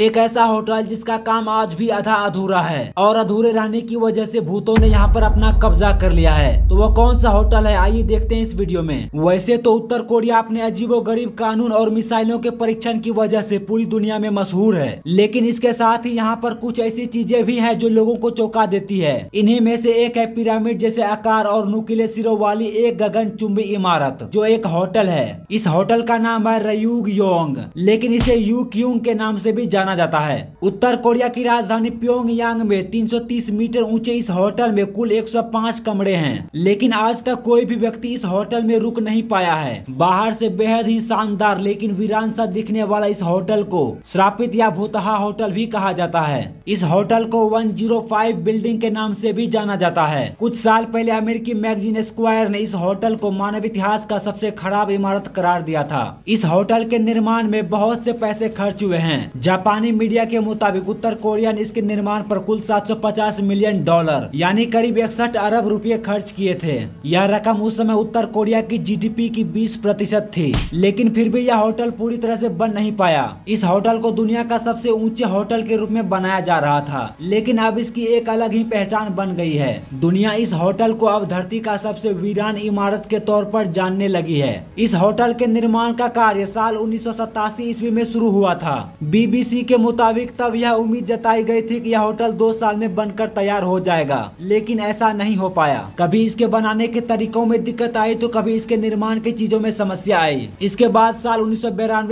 एक ऐसा होटल जिसका काम आज भी आधा अधूरा है और अधूरे रहने की वजह से भूतों ने यहाँ पर अपना कब्जा कर लिया है तो वो कौन सा होटल है आइए देखते हैं इस वीडियो में वैसे तो उत्तर कोरिया अपने अजीबो गरीब कानून और मिसाइलों के परीक्षण की वजह से पूरी दुनिया में मशहूर है लेकिन इसके साथ ही यहाँ पर कुछ ऐसी चीजें भी है जो लोगो को चौंका देती है इन्हीं में से एक है पिरामिड जैसे आकार और नुकीले सिरों वाली एक गगन चुम्बी इमारत जो एक होटल है इस होटल का नाम है रयूग योंग लेकिन इसे यू क्यूंग के नाम से भी जाना जाना जाता है उत्तर कोरिया की राजधानी प्योंगयांग में 330 मीटर ऊंचे इस होटल में कुल 105 कमरे हैं लेकिन आज तक कोई भी व्यक्ति इस होटल में रुक नहीं पाया है बाहर से बेहद ही शानदार लेकिन वीरान सा दिखने वाला इस होटल को श्रापित या भूतहा होटल भी कहा जाता है इस होटल को 105 बिल्डिंग के नाम से भी जाना जाता है कुछ साल पहले अमेरिकी मैगजीन स्क्वायर ने इस होटल को मानव इतिहास का सबसे खराब इमारत करार दिया था इस होटल के निर्माण में बहुत से पैसे खर्च हुए हैं जापान जापानी मीडिया के मुताबिक उत्तर कोरिया ने इसके निर्माण पर कुल 750 मिलियन डॉलर यानी करीब इकसठ अरब रुपए खर्च किए थे यह रकम उस समय उत्तर कोरिया की जीडीपी की 20 प्रतिशत थी लेकिन फिर भी यह होटल पूरी तरह से बन नहीं पाया इस होटल को दुनिया का सबसे ऊंचे होटल के रूप में बनाया जा रहा था लेकिन अब इसकी एक अलग ही पहचान बन गई है दुनिया इस होटल को अब धरती का सबसे वीरान इमारत के तौर पर जानने लगी है इस होटल के निर्माण का कार्य साल उन्नीस ईस्वी में शुरू हुआ था बीबीसी के मुताबिक तब यह उम्मीद जताई गई थी कि यह होटल दो साल में बनकर तैयार हो जाएगा लेकिन ऐसा नहीं हो पाया कभी इसके बनाने के तरीकों में दिक्कत आई तो कभी इसके निर्माण की चीजों में समस्या आई इसके बाद साल उन्नीस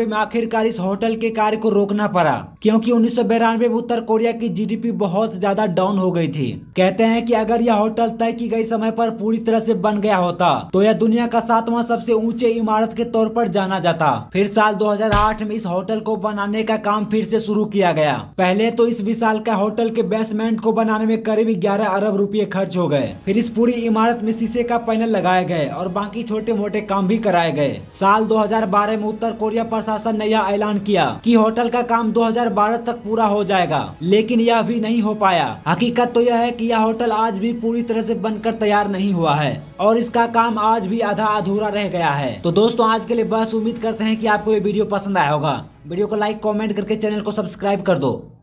में आखिरकार इस होटल के कार्य को रोकना पड़ा क्योंकि उन्नीस में उत्तर कोरिया की जीडीपी बहुत ज्यादा डाउन हो गई थी कहते हैं कि अगर यह होटल तय की गई समय पर पूरी तरह से बन गया होता तो यह दुनिया का सातवां सबसे ऊंचे इमारत के तौर पर जाना जाता फिर साल 2008 में इस होटल को बनाने का काम फिर से शुरू किया गया पहले तो इस विशाल का होटल के बेसमेंट को बनाने में करीब ग्यारह अरब रूपए खर्च हो गए फिर इस पूरी इमारत में शीशे का पैनल लगाए गए और बाकी छोटे मोटे काम भी कराए गए साल 2012 में उत्तर कोरिया प्रशासन ने यह ऐलान किया कि होटल का काम 2012 तक पूरा हो जाएगा लेकिन यह भी नहीं हो पाया हकीकत तो यह है कि यह होटल आज भी पूरी तरह से बनकर तैयार नहीं हुआ है और इसका काम आज भी आधा अधूरा रह गया है तो दोस्तों आज के लिए बस उम्मीद करते हैं कि आपको ये वीडियो पसंद आया होगा वीडियो को लाइक कमेंट करके चैनल को सब्सक्राइब कर दो